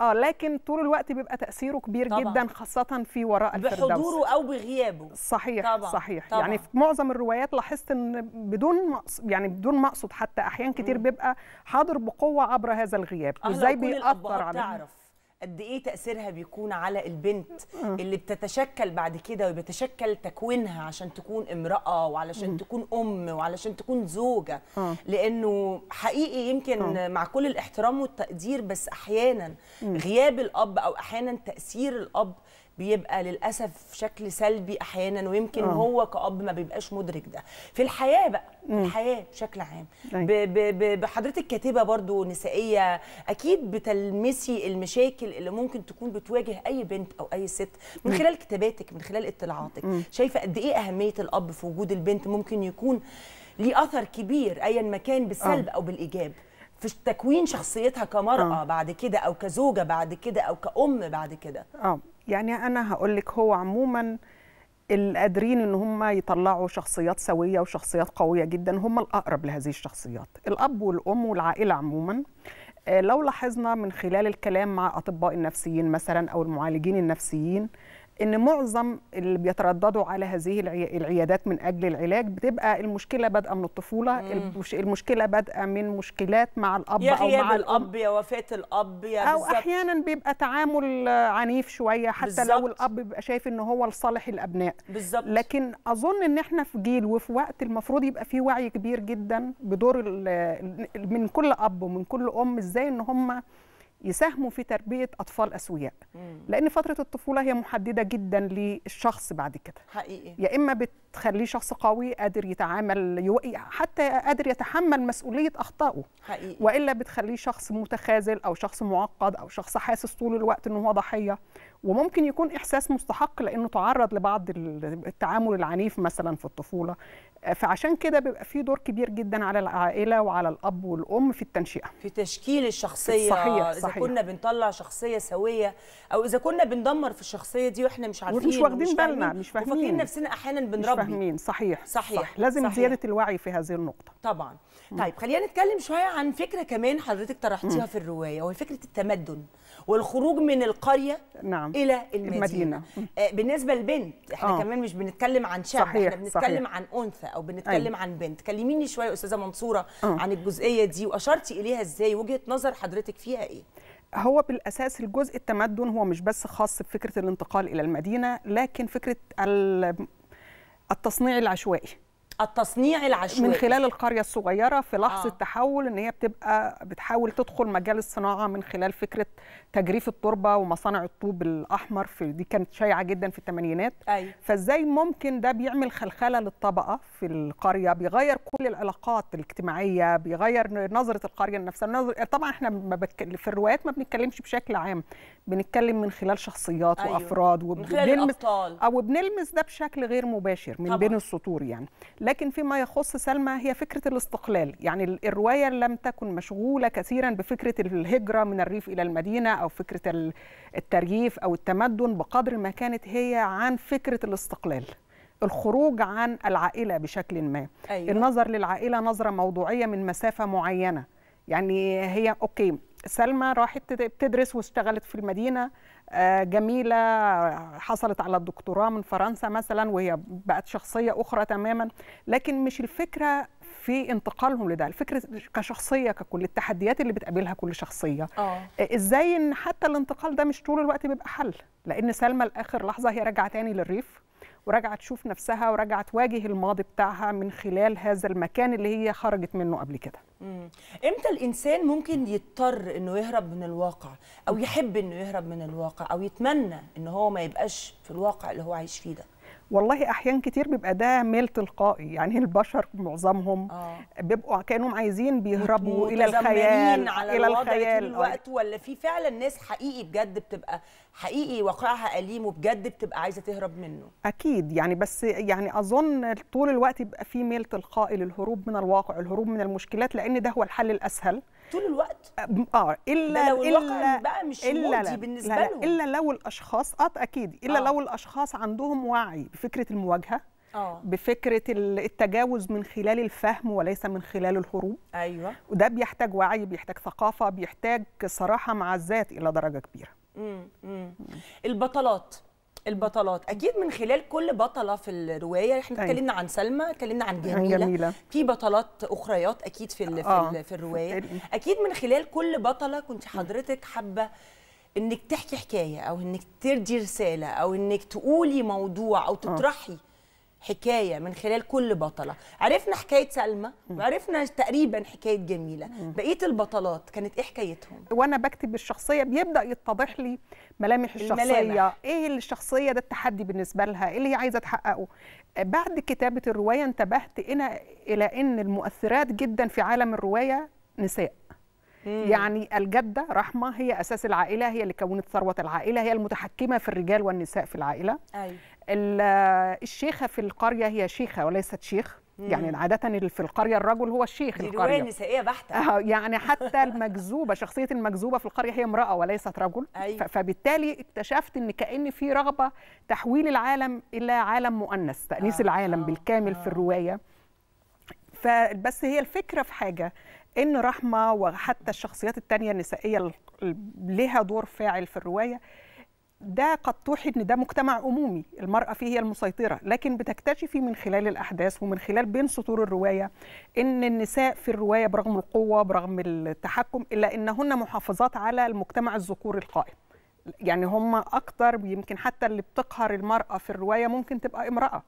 اه لكن طول الوقت بيبقى تاثيره كبير طبعا. جدا خاصه في وراء الفردوس بحضوره او بغيابه صحيح طبعا. صحيح طبعا. يعني في معظم الروايات لاحظت ان بدون يعني بدون ما اقصد حتى احيان كتير مم. بيبقى حاضر بقوه عبر هذا الغياب ازاي بيأثر على تعرف قد ايه تاثيرها بيكون على البنت اللي بتتشكل بعد كده وبيتشكل تكوينها عشان تكون امراه وعلشان تكون ام وعلشان تكون زوجه آه. لانه حقيقي يمكن آه. مع كل الاحترام والتقدير بس احيانا غياب الاب او احيانا تاثير الاب بيبقى للاسف شكل سلبي احيانا ويمكن أوه. هو كاب ما بيبقاش مدرك ده في الحياه بقى مم. الحياه بشكل عام أيوة. ب ب بحضرتك كاتبه برضو نسائيه اكيد بتلمسي المشاكل اللي ممكن تكون بتواجه اي بنت او اي ست من خلال كتاباتك من خلال اطلاعاتك مم. شايفه قد ايه اهميه الاب في وجود البنت ممكن يكون ليه اثر كبير ايا ما كان بالسلب أوه. او بالايجاب في تكوين شخصيتها كمرأة آه. بعد كده أو كزوجة بعد كده أو كأم بعد كده آه يعني انا هقول لك هو عموما القادرين ان هم يطلعوا شخصيات سويه وشخصيات قويه جدا هم الاقرب لهذه الشخصيات الاب والام والعائله عموما آه، لو لاحظنا من خلال الكلام مع اطباء النفسيين مثلا او المعالجين النفسيين ان معظم اللي بيترددوا على هذه العيادات من اجل العلاج بتبقى المشكله بادئه من الطفوله مم. المشكله بادئه من مشكلات مع الاب يا او مع الاب يا وفاه الاب يا او بالزبط. احيانا بيبقى تعامل عنيف شويه حتى بالزبط. لو الاب بيبقى شايف ان هو لصالح الابناء بالزبط. لكن اظن ان احنا في جيل وفي وقت المفروض يبقى فيه وعي كبير جدا بدور من كل اب ومن كل ام ازاي ان هم يساهموا في تربيه اطفال اسوياء مم. لان فتره الطفوله هي محدده جدا للشخص بعد كده حقيقي يا اما بتخليه شخص قوي قادر يتعامل حتى قادر يتحمل مسؤوليه اخطائه حقيقي والا بتخليه شخص متخاذل او شخص معقد او شخص حاسس طول الوقت ان هو ضحيه وممكن يكون احساس مستحق لانه تعرض لبعض التعامل العنيف مثلا في الطفوله فعشان كده بيبقى في دور كبير جدا على العائله وعلى الاب والام في التنشئه في تشكيل الشخصيه صحيح اذا صحيح. كنا بنطلع شخصيه سويه او اذا كنا بندمر في الشخصيه دي واحنا مش عارفين مش واخدين بالنا مش فاهمين وفاكرين نفسنا احيانا بنربي مش فاهمين صحيح صحيح صح. لازم صحيح. زياده الوعي في هذه النقطه طبعا م. طيب خلينا نتكلم شويه عن فكره كمان حضرتك طرحتيها في الروايه وهي فكره التمدن والخروج من القريه نعم نعم. الى المدينه, المدينة. آه، بالنسبه للبنت احنا آه. كمان مش بنتكلم عن شاب صحيح. احنا بنتكلم صحيح. عن انثى او بنتكلم أي. أيوة. عن بنت كلميني شويه استاذه منصوره آه. عن الجزئيه دي واشرتي اليها ازاي وجهه نظر حضرتك فيها ايه هو بالاساس الجزء التمدن هو مش بس خاص بفكره الانتقال الى المدينه لكن فكره التصنيع العشوائي التصنيع العشوائي من خلال القريه الصغيره في لحظه آه. تحول ان هي بتبقى بتحاول تدخل مجال الصناعه من خلال فكره تجريف التربه ومصانع الطوب الاحمر في دي كانت شائعه جدا في الثمانينات أيوة. فازاي ممكن ده بيعمل خلخله للطبقه في القريه بيغير كل العلاقات الاجتماعيه بيغير نظره القريه لنفسها نظر... طبعا احنا ما بتك... في الروايات ما بنتكلمش بشكل عام بنتكلم من خلال شخصيات أيوة. وافراد وبنلمس او بنلمس ده بشكل غير مباشر من طبعا. بين السطور يعني لكن فيما يخص سلمى هي فكرة الاستقلال يعني الرواية لم تكن مشغولة كثيرا بفكرة الهجرة من الريف إلى المدينة أو فكرة الترييف أو التمدن بقدر ما كانت هي عن فكرة الاستقلال الخروج عن العائلة بشكل ما أيوة. النظر للعائلة نظرة موضوعية من مسافة معينة يعني هي أوكي سلمى راحت بتدرس واشتغلت في المدينه آه، جميله حصلت على الدكتوراه من فرنسا مثلا وهي بقت شخصيه اخرى تماما لكن مش الفكره في انتقالهم لده الفكره كشخصيه ككل التحديات اللي بتقابلها كل شخصيه أوه. آه، ازاي ان حتى الانتقال ده مش طول الوقت بيبقى حل لان سلمى لاخر لحظه هي راجعه تاني للريف وراجعه تشوف نفسها وراجعه تواجه الماضي بتاعها من خلال هذا المكان اللي هي خرجت منه قبل كده امتى الانسان ممكن يضطر انه يهرب من الواقع او يحب انه يهرب من الواقع او يتمنى ان هو ما يبقاش في الواقع اللي هو عايش فيه ده والله احيان كتير بيبقى ده ميل تلقائي يعني البشر معظمهم آه. بيبقوا كانوا عايزين بيهربوا الى الخيال على الى الخيال الوقت ولا في فعلا ناس حقيقي بجد بتبقى حقيقي واقعها أليم وبجد بتبقى عايزة تهرب منه أكيد يعني بس يعني أظن طول الوقت يبقى في ميل تلقائي للهروب من الواقع الهروب من المشكلات لأن ده هو الحل الأسهل طول الوقت اه الا لو الواقع إلا بقى مش إلا لا بالنسبه لا لهم الا لو الاشخاص اه اكيد الا آه. لو الاشخاص عندهم وعي بفكره المواجهه أوه. بفكره التجاوز من خلال الفهم وليس من خلال الهروب ايوه وده بيحتاج وعي بيحتاج ثقافه بيحتاج صراحه مع الذات الى درجه كبيره البطلات البطلات اكيد من خلال كل بطله في الروايه احنا طيب. اتكلمنا عن سلمى اتكلمنا عن جميله, جميلة. في بطلات اخريات اكيد في آه. في, الروايه اكيد من خلال كل بطله كنت حضرتك حابه انك تحكي حكايه او انك تدي رساله او انك تقولي موضوع او آه. تطرحي آه. حكايه من خلال كل بطله عرفنا حكايه سلمى وعرفنا تقريبا حكايه جميله بقيه البطلات كانت ايه حكايتهم وانا بكتب الشخصيه بيبدا يتضح لي ملامح الشخصيه الملامح. ايه الشخصيه ده التحدي بالنسبه لها ايه اللي هي عايزه تحققه بعد كتابه الروايه انتبهت إنا الى ان المؤثرات جدا في عالم الروايه نساء يعني الجده رحمه هي اساس العائله هي اللي كونت ثروه العائله هي المتحكمه في الرجال والنساء في العائله أي. أيوة. الشيخه في القريه هي شيخه وليست شيخ يعني عادة في القرية الرجل هو الشيخ القرية دي نسائية بحتة آه يعني حتى المجذوبة شخصية المجذوبة في القرية هي امرأة وليست رجل أيوة. فبالتالي اكتشفت ان كأن في رغبة تحويل العالم إلى عالم مؤنث تأنيس آه. العالم آه. بالكامل آه. في الرواية فبس هي الفكرة في حاجة ان رحمة وحتى الشخصيات التانية النسائية لها دور فاعل في الرواية ده قد توحي ان ده مجتمع عمومي المراه فيه هي المسيطره لكن بتكتشفي من خلال الاحداث ومن خلال بين سطور الروايه ان النساء في الروايه برغم القوه برغم التحكم الا انهن محافظات على المجتمع الذكوري القائم يعني هم اكتر يمكن حتى اللي بتقهر المراه في الروايه ممكن تبقى امراه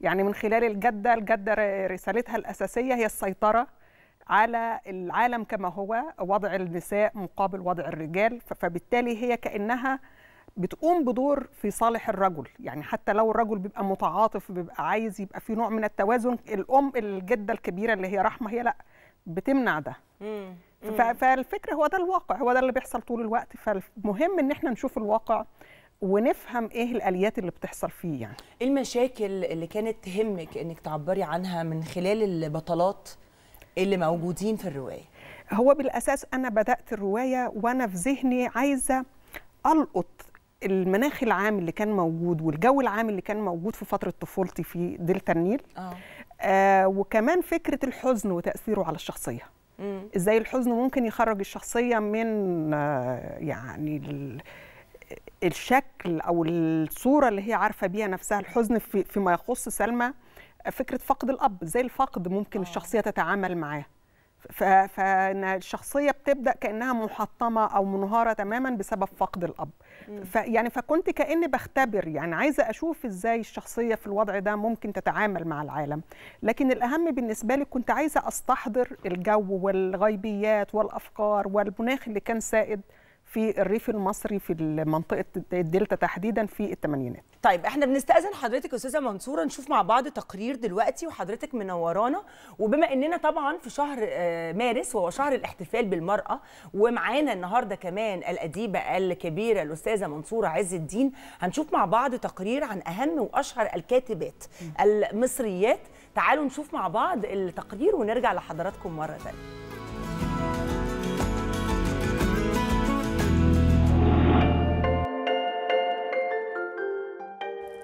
يعني من خلال الجده الجده رسالتها الاساسيه هي السيطره على العالم كما هو وضع النساء مقابل وضع الرجال فبالتالي هي كانها بتقوم بدور في صالح الرجل يعني حتى لو الرجل بيبقى متعاطف بيبقى عايز يبقى في نوع من التوازن الام الجده الكبيره اللي هي رحمه هي لا بتمنع ده فالفكره هو ده الواقع هو ده اللي بيحصل طول الوقت فالمهم ان احنا نشوف الواقع ونفهم ايه الاليات اللي بتحصل فيه يعني ايه المشاكل اللي كانت تهمك انك تعبري عنها من خلال البطلات اللي موجودين في الروايه هو بالاساس انا بدات الروايه وانا في ذهني عايزه القط المناخ العام اللي كان موجود والجو العام اللي كان موجود في فتره طفولتي في دلتا النيل آه. آه وكمان فكره الحزن وتاثيره على الشخصيه مم. ازاي الحزن ممكن يخرج الشخصيه من آه يعني الشكل او الصوره اللي هي عارفه بيها نفسها الحزن في فيما يخص سلمى فكره فقد الاب ازاي الفقد ممكن آه. الشخصيه تتعامل معاه فالشخصيه بتبدا كانها محطمه او منهاره تماما بسبب فقد الاب يعني فكنت كاني بختبر يعني عايزه اشوف ازاي الشخصيه في الوضع ده ممكن تتعامل مع العالم لكن الاهم بالنسبه لي كنت عايزه استحضر الجو والغيبيات والافكار والمناخ اللي كان سائد في الريف المصري في منطقه الدلتا تحديدا في الثمانينات. طيب احنا بنستاذن حضرتك استاذه منصوره نشوف مع بعض تقرير دلوقتي وحضرتك منورانا وبما اننا طبعا في شهر آه، مارس وهو شهر الاحتفال بالمراه ومعانا النهارده كمان الاديبه الكبيره الاستاذه منصوره عز الدين هنشوف مع بعض تقرير عن اهم واشهر الكاتبات المصريات تعالوا نشوف مع بعض التقرير ونرجع لحضراتكم مره ثانيه.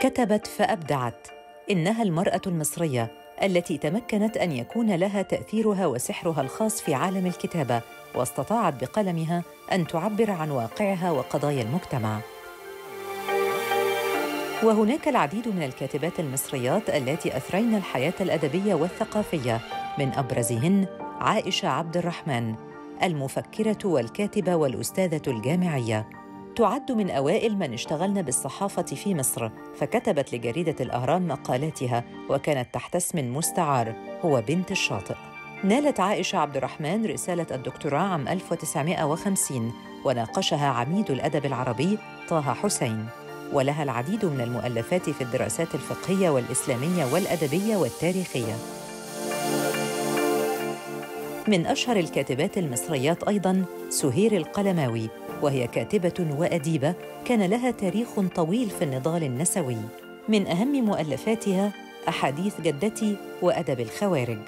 كتبت فابدعت انها المراه المصريه التي تمكنت ان يكون لها تاثيرها وسحرها الخاص في عالم الكتابه واستطاعت بقلمها ان تعبر عن واقعها وقضايا المجتمع وهناك العديد من الكاتبات المصريات التي اثرين الحياه الادبيه والثقافيه من ابرزهن عائشه عبد الرحمن المفكره والكاتبه والاستاذه الجامعيه تعد من أوائل من اشتغلن بالصحافة في مصر فكتبت لجريدة الأهرام مقالاتها وكانت تحت اسم مستعار هو بنت الشاطئ نالت عائشة عبد الرحمن رسالة الدكتوراه عام 1950 وناقشها عميد الأدب العربي طه حسين ولها العديد من المؤلفات في الدراسات الفقهية والإسلامية والأدبية والتاريخية من أشهر الكاتبات المصريات أيضاً سهير القلماوي وهي كاتبة وأديبة كان لها تاريخ طويل في النضال النسوي من أهم مؤلفاتها أحاديث جدتي وأدب الخوارج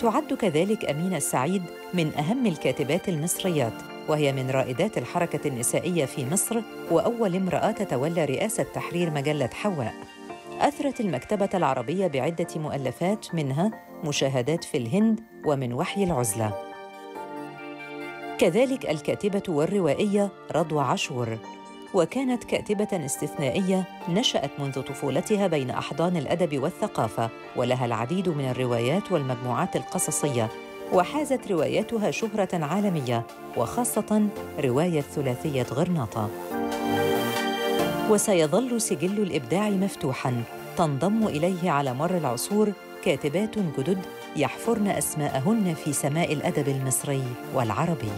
تعد كذلك أمينة السعيد من أهم الكاتبات المصريات وهي من رائدات الحركة النسائية في مصر وأول امرأة تتولى رئاسة تحرير مجلة حواء أثرت المكتبة العربية بعدة مؤلفات منها مشاهدات في الهند ومن وحي العزلة كذلك الكاتبة والروائية رضوى عاشور وكانت كاتبة استثنائية نشأت منذ طفولتها بين أحضان الأدب والثقافة ولها العديد من الروايات والمجموعات القصصية وحازت رواياتها شهرة عالمية وخاصة رواية ثلاثية غرناطة وسيظل سجل الإبداع مفتوحاً تنضم إليه على مر العصور كاتبات جدد يحفرن أسماءهن في سماء الأدب المصري والعربي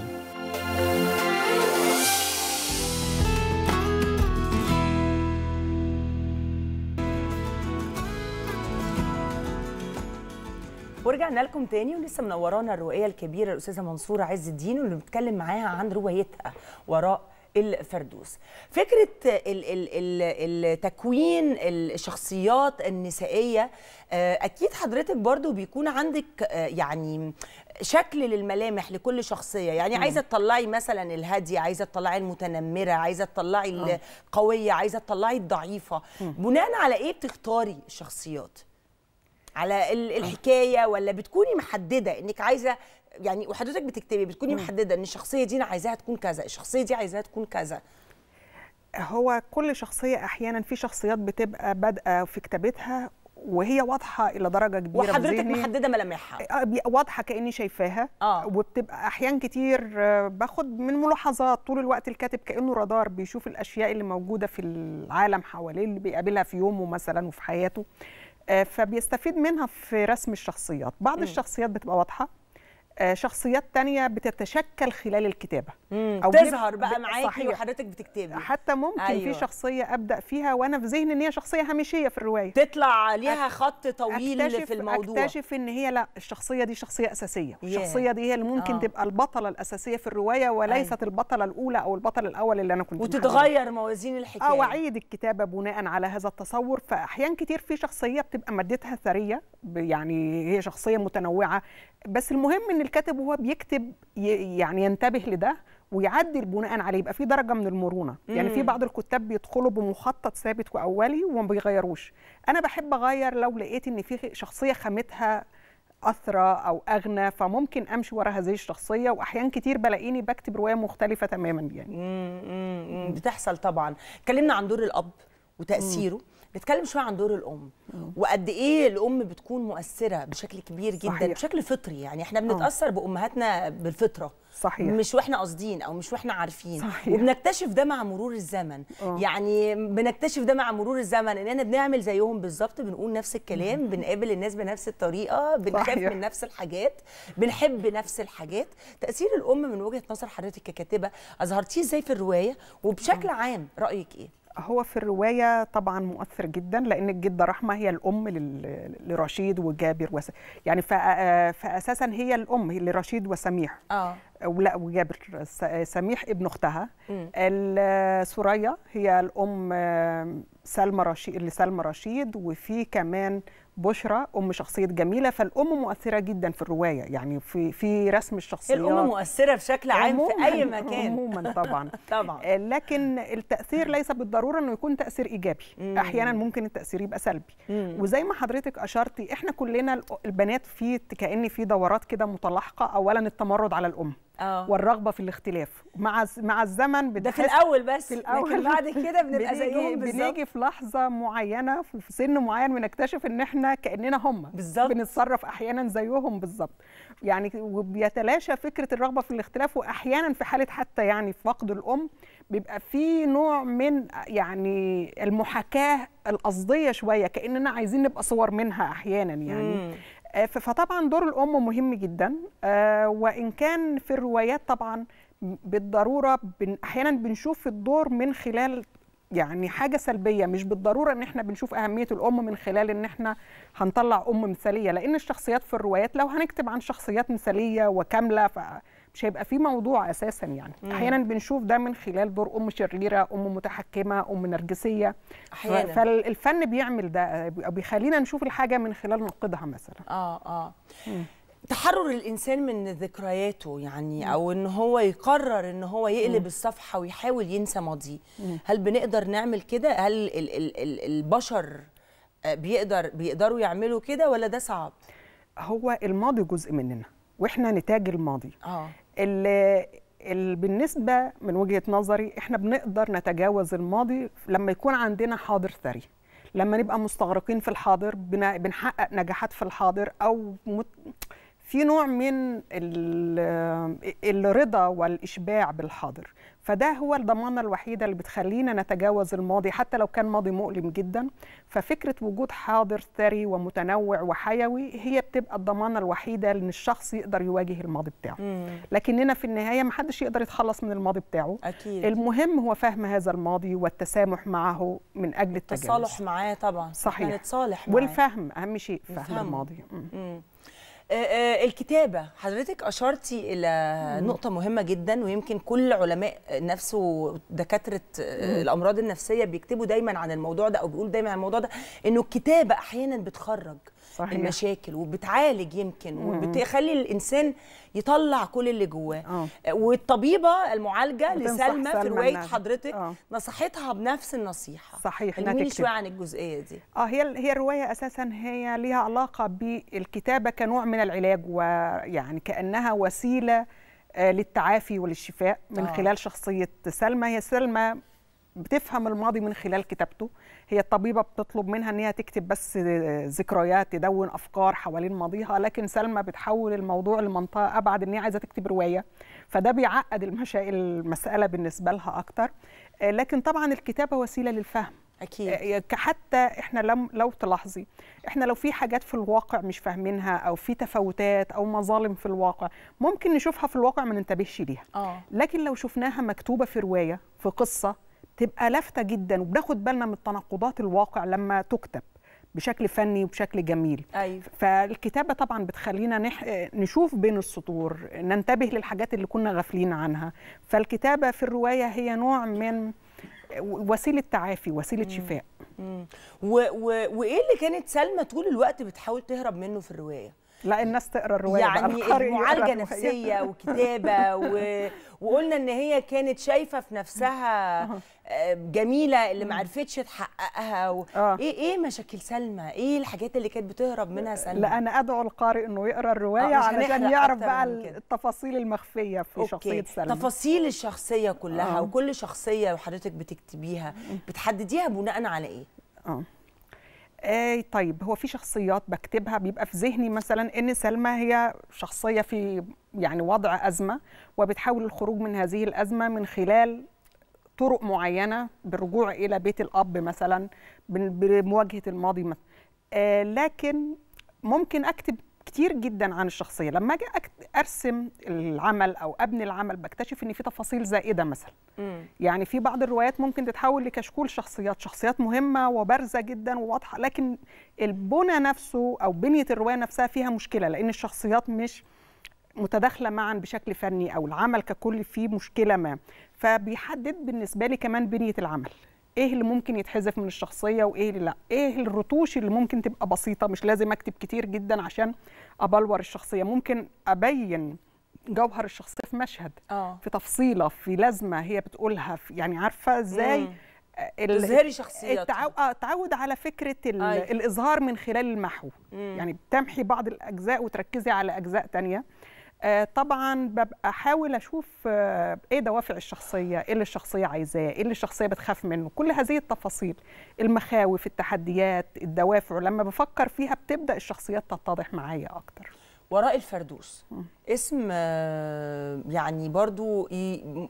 ورجعنا لكم تاني ولسه منورانا الروائيه الكبيره الاستاذه منصوره عز الدين واللي بنتكلم معاها عن روايتها وراء الفردوس فكرة التكوين الشخصيات النسائية آه، أكيد حضرتك برضو بيكون عندك آه، يعني شكل للملامح لكل شخصيه يعني عايزه تطلعي مثلا الهاديه عايزه تطلعي المتنمره عايزه تطلعي القويه آه. عايزه تطلعي الضعيفه بناء على ايه بتختاري الشخصيات على الحكايه ولا بتكوني محدده انك عايزه يعني وحضرتك بتكتبي بتكوني محدده ان الشخصيه دي انا عايزاها تكون كذا الشخصيه دي عايزاها تكون كذا هو كل شخصيه احيانا في شخصيات بتبقى بادئه في كتابتها وهي واضحه الى درجه كبيره وحضرتك محدده ملامحها آه، واضحه كاني شايفاها آه. وبتبقى احيان كتير آه، باخد من ملاحظات طول الوقت الكاتب كانه رادار بيشوف الاشياء اللي موجوده في العالم حواليه اللي بيقابلها في يومه مثلا وفي حياته آه، فبيستفيد منها في رسم الشخصيات بعض م. الشخصيات بتبقى واضحه آه، شخصيات تانية بتتشكل خلال الكتابة مم. أو تظهر بقى معاكي وحضرتك بتكتبي حتى ممكن أيوة. في شخصية أبدأ فيها وأنا في ذهني إن هي شخصية هامشية في الرواية تطلع ليها خط طويل أكتشف في الموضوع أكتشف إن هي لا الشخصية دي شخصية أساسية yeah. الشخصية دي هي اللي ممكن آه. تبقى البطلة الأساسية في الرواية وليست أيوة. البطلة الأولى أو البطل الأول اللي أنا كنت وتتغير موازين الحكاية أه وأعيد الكتابة بناء على هذا التصور فأحيان كتير في شخصية بتبقى مادتها ثرية يعني هي شخصية متنوعة بس المهم ان الكاتب وهو بيكتب يعني ينتبه لده ويعدل بناء عليه يبقى في درجه من المرونه مم. يعني في بعض الكتاب بيدخلوا بمخطط ثابت واولي وما بيغيروش انا بحب اغير لو لقيت ان في شخصيه خامتها أثرى أو أغنى فممكن أمشي ورا هذه الشخصية وأحيان كتير بلاقيني بكتب رواية مختلفة تماما يعني مم مم بتحصل طبعا اتكلمنا عن دور الأب وتأثيره مم. نتكلم شويه عن دور الام وقد ايه الام بتكون مؤثره بشكل كبير جدا صحيح. بشكل فطري يعني احنا آه. بنتاثر بامهاتنا بالفطره صحيح مش واحنا قاصدين او مش واحنا عارفين صحيح. وبنكتشف ده مع مرور الزمن أوه. يعني بنكتشف ده مع مرور الزمن اننا بنعمل زيهم بالظبط بنقول نفس الكلام مم. بنقابل الناس بنفس الطريقه بنخاف من نفس الحاجات بنحب نفس الحاجات تاثير الام من وجهه نظر حضرتك ككاتبه اظهرتيه ازاي في الروايه وبشكل أوه. عام رايك ايه هو في الرواية طبعا مؤثر جدا لأن الجدة رحمة هي الأم لرشيد وجابر وس... يعني فأساسا هي الأم لرشيد وسميح أو آه. لا وجابر سميح ابن أختها سوريا هي الأم سلمى رشيد لسلمى رشيد وفي كمان بشرى ام شخصيه جميله فالام مؤثره جدا في الروايه يعني في في رسم الشخصيات الام مؤثره بشكل عام في اي مكان عموما طبعا طبعا آه، لكن التاثير ليس بالضروره انه يكون تاثير ايجابي مم. احيانا ممكن التاثير يبقى سلبي مم. وزي ما حضرتك اشرتي احنا كلنا البنات في كان في دورات كده متلاحقه اولا التمرد على الام أوه. والرغبه في الاختلاف مع مع الزمن ده في الاول بس في الاول لكن بعد كده بنبقى زيهم بالظبط بنيجي في لحظه معينه في سن معين بنكتشف ان احنا كاننا هم بالظبط بنتصرف احيانا زيهم بالظبط يعني وبيتلاشى فكره الرغبه في الاختلاف واحيانا في حاله حتى يعني فقد الام بيبقى في نوع من يعني المحاكاه القصديه شويه كاننا عايزين نبقى صور منها احيانا يعني مم. آه، فطبعا دور الام مهم جدا آه، وان كان في الروايات طبعا بالضروره بن احيانا بنشوف الدور من خلال يعني حاجه سلبيه مش بالضروره ان احنا بنشوف اهميه الام من خلال ان احنا هنطلع ام مثاليه لان الشخصيات في الروايات لو هنكتب عن شخصيات مثاليه وكامله مش هيبقى في موضوع اساسا يعني مم. احيانا بنشوف ده من خلال دور ام شريره ام متحكمه ام نرجسيه احيانا فالفن بيعمل ده بيخلينا نشوف الحاجه من خلال نقدها مثلا اه اه مم. تحرر الانسان من ذكرياته يعني مم. او ان هو يقرر ان هو يقلب مم. الصفحه ويحاول ينسى ماضيه هل بنقدر نعمل كده هل الـ الـ الـ البشر آه، بيقدر بيقدروا يعملوا كده ولا ده صعب هو الماضي جزء مننا واحنا نتاج الماضي آه. اللي بالنسبة من وجهة نظري احنا بنقدر نتجاوز الماضي لما يكون عندنا حاضر ثري لما نبقى مستغرقين في الحاضر بنحقق نجاحات في الحاضر او مت... في نوع من الرضا والاشباع بالحاضر فده هو الضمانه الوحيده اللي بتخلينا نتجاوز الماضي حتى لو كان ماضي مؤلم جدا ففكره وجود حاضر ثري ومتنوع وحيوي هي بتبقى الضمانه الوحيده ان الشخص يقدر يواجه الماضي بتاعه مم. لكننا في النهايه محدش يقدر يتخلص من الماضي بتاعه أكيد. المهم هو فهم هذا الماضي والتسامح معه من اجل التجاوز التصالح معاه طبعا صحيح نتصالح معاه والفهم اهم شيء فهم الماضي مم. مم. آه، آه، الكتابه حضرتك اشرتي الى نقطه مهمه جدا ويمكن كل علماء النفس ودكاتره آه، الامراض النفسيه بيكتبوا دايما عن الموضوع ده او بيقولوا دايما عن الموضوع ده انه الكتابه احيانا بتخرج صحيح. المشاكل وبتعالج يمكن وبتخلي الانسان يطلع كل اللي جواه آه. والطبيبه المعالجه لسلمى في روايه حضرتك أوه. نصحتها بنفس النصيحه صحيح كلميني شويه عن الجزئيه دي اه هي هي الروايه اساسا هي ليها علاقه بالكتابه كنوع من العلاج ويعني كانها وسيله آه، للتعافي وللشفاء من آه. خلال شخصيه سلمى هي سلمى بتفهم الماضي من خلال كتابته هي الطبيبة بتطلب منها أن هي تكتب بس ذكريات تدون أفكار حوالين ماضيها لكن سلمى بتحول الموضوع لمنطقة أبعد أن هي عايزة تكتب رواية فده بيعقد المشاكل المسألة بالنسبة لها أكتر آه، لكن طبعا الكتابة وسيلة للفهم اكيد آه، حتى احنا لم لو تلاحظي احنا لو في حاجات في الواقع مش فاهمينها او في تفاوتات او مظالم في الواقع ممكن نشوفها في الواقع ما ننتبهش ليها أوه. لكن لو شفناها مكتوبه في روايه في قصه تبقى لافتة جدا وبناخد بالنا من تناقضات الواقع لما تكتب بشكل فني وبشكل جميل أيوة. فالكتابة طبعا بتخلينا نح... نشوف بين السطور ننتبه للحاجات اللي كنا غافلين عنها فالكتابة في الرواية هي نوع من وسيله تعافي وسيله مم. شفاء مم. و... و... وايه اللي كانت سلمى طول الوقت بتحاول تهرب منه في الروايه لا الناس تقرا الروايه يعني معالجه نفسيه وكتابه و... وقلنا ان هي كانت شايفه في نفسها آه، جميله اللي ما عرفتش تحققها و... آه. ايه ايه مشاكل سلمى ايه الحاجات اللي كانت بتهرب منها سلمى لا انا ادعو القارئ انه يقرا الروايه آه علشان يعرف بقى التفاصيل المخفيه في أوكي. شخصيه سلمى تفاصيل الشخصيه كلها آه. وكل شخصيه وحضرتك بتكتبيها بتحدديها بناء على ايه اه آه طيب هو في شخصيات بكتبها بيبقى في ذهني مثلا ان سلمى هي شخصيه في يعني وضع ازمه وبتحاول الخروج من هذه الازمه من خلال طرق معينه بالرجوع الى بيت الاب مثلا بمواجهه الماضي مثلا آه لكن ممكن اكتب كتير جدا عن الشخصيه لما اجي ارسم العمل او ابني العمل بكتشف ان في تفاصيل زائده مثلا يعني في بعض الروايات ممكن تتحول لكشكول شخصيات شخصيات مهمه وبارزه جدا وواضحه لكن البنى نفسه او بنيه الروايه نفسها فيها مشكله لان الشخصيات مش متداخله معا بشكل فني او العمل ككل فيه مشكله ما فبيحدد بالنسبه لي كمان بنيه العمل ايه اللي ممكن يتحذف من الشخصيه وايه اللي لا ايه الرتوش اللي ممكن تبقى بسيطه مش لازم اكتب كتير جدا عشان ابلور الشخصيه ممكن ابين جوهر الشخصيه في مشهد آه. في تفصيله في لازمه هي بتقولها في يعني عارفه ازاي تظهري شخصيتها آه، تعود على فكره ال... أي. الاظهار من خلال المحو مم. يعني بتمحي بعض الاجزاء وتركزي على اجزاء تانية آه، طبعا ببقى احاول اشوف آه، ايه دوافع الشخصيه ايه اللي الشخصيه عايزاه ايه اللي الشخصيه بتخاف منه كل هذه التفاصيل المخاوف التحديات الدوافع لما بفكر فيها بتبدا الشخصيات تتضح معايا اكتر وراء الفردوس اسم آه، يعني برضو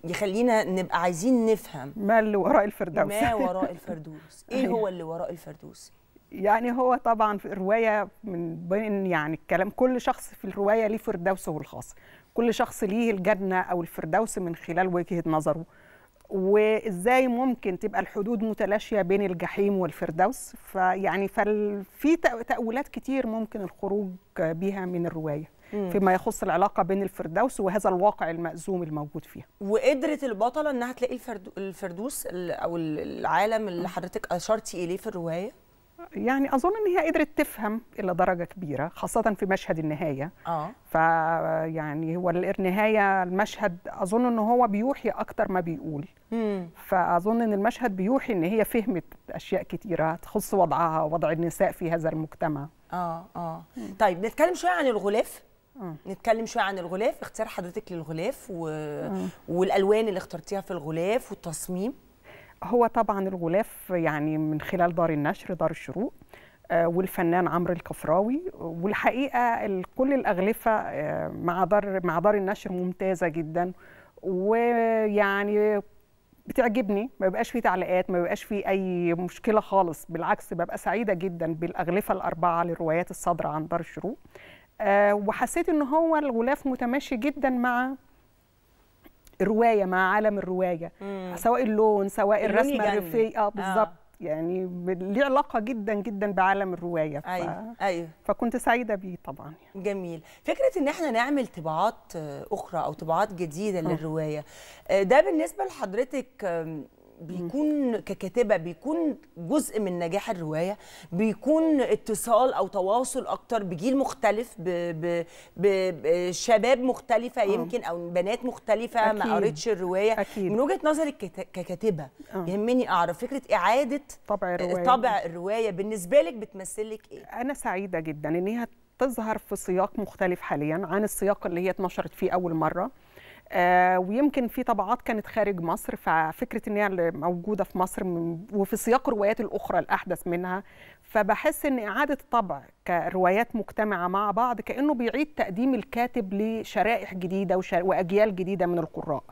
يخلينا نبقى عايزين نفهم ما اللي وراء الفردوس ما وراء الفردوس ايه أيوه. هو اللي وراء الفردوس يعني هو طبعا في الروايه من بين يعني الكلام كل شخص في الروايه ليه فردوسه الخاص كل شخص ليه الجنه او الفردوس من خلال وجهه نظره وازاي ممكن تبقى الحدود متلاشيه بين الجحيم والفردوس فيعني في تاويلات كتير ممكن الخروج بيها من الروايه فيما يخص العلاقه بين الفردوس وهذا الواقع المأزوم الموجود فيها وقدرت البطله انها تلاقي الفردوس او العالم اللي حضرتك اشرتي اليه في الروايه يعني اظن ان هي قدرت تفهم الى درجه كبيره خاصه في مشهد النهايه اه يعني هو النهايه المشهد اظن ان هو بيوحي اكتر ما بيقول مم. فاظن ان المشهد بيوحي ان هي فهمت اشياء كتيره تخص وضعها ووضع النساء في هذا المجتمع اه اه مم. طيب نتكلم شويه عن الغلاف مم. آه. نتكلم شويه عن الغلاف اختيار حضرتك للغلاف و... آه. والالوان اللي اخترتيها في الغلاف والتصميم هو طبعا الغلاف يعني من خلال دار النشر دار الشروق آه، والفنان عمرو الكفراوي والحقيقه كل الاغلفه آه، مع دار مع دار النشر ممتازه جدا ويعني بتعجبني ما بيبقاش فيه تعليقات ما بيبقاش فيه اي مشكله خالص بالعكس ببقى سعيده جدا بالاغلفه الاربعه للروايات الصادره عن دار الشروق آه، وحسيت ان هو الغلاف متماشي جدا مع الروايه مع عالم الروايه مم. سواء اللون سواء الرسمه الريفيه اه, آه. بالظبط آه. يعني ليه علاقه جدا جدا بعالم الروايه ف... ايوه ايوه فكنت سعيده بيه طبعا يعني. جميل فكره ان احنا نعمل طباعات آه، اخرى او طباعات جديده آه. للروايه ده بالنسبه لحضرتك بيكون ككاتبه بيكون جزء من نجاح الروايه بيكون اتصال او تواصل اكتر بجيل مختلف بشباب مختلفه آه. يمكن او بنات مختلفه أكيد. ما قريتش الروايه أكيد. من وجهه نظرك ككاتبه آه. يهمني اعرف فكره اعاده طبع آه، الروايه طبع الروايه بالنسبه لك بتمثل لك ايه انا سعيده جدا ان هي تظهر في سياق مختلف حاليا عن السياق اللي هي اتنشرت فيه اول مره آه، ويمكن في طبعات كانت خارج مصر ففكره ان هي موجوده في مصر وفي سياق الروايات الاخرى الاحدث منها فبحس ان اعاده طبع كروايات مجتمعه مع بعض كانه بيعيد تقديم الكاتب لشرائح جديده واجيال جديده من القراء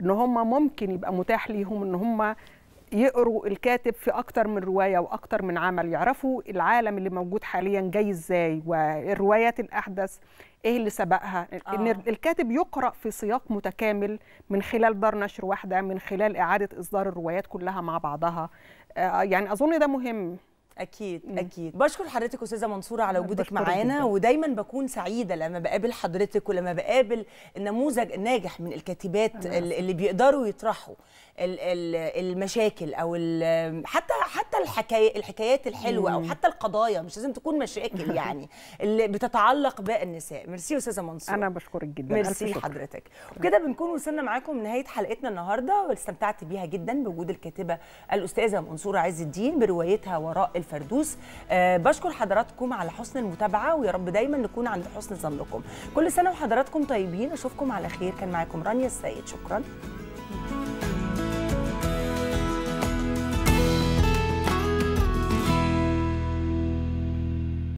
ان هم ممكن يبقى متاح ليهم ان هم يقروا الكاتب في اكتر من روايه واكتر من عمل يعرفوا العالم اللي موجود حاليا جاي ازاي والروايات الاحدث ايه اللي سبقها آه. ان الكاتب يقرا في سياق متكامل من خلال دار نشر واحده من خلال اعاده اصدار الروايات كلها مع بعضها آه يعني اظن ده مهم اكيد مم. اكيد بشكر حضرتك استاذه منصوره على وجودك معانا ودايما بكون سعيده لما بقابل حضرتك ولما بقابل النموذج الناجح من الكاتبات اللي بيقدروا يطرحوا المشاكل او حتى حتى الحكاية الحكايات الحلوه او حتى القضايا مش لازم تكون مشاكل يعني اللي بتتعلق بالنساء ميرسي استاذه منصور انا بشكرك جدا ميرسي حضرتك وكده بنكون وصلنا معاكم لنهايه حلقتنا النهارده واستمتعت بيها جدا بوجود الكاتبه الاستاذه منصور عز الدين بروايتها وراء الفردوس أه بشكر حضراتكم على حسن المتابعه ويا رب دايما نكون عند حسن ظنكم كل سنه وحضراتكم طيبين اشوفكم على خير كان معاكم رانيا السيد شكرا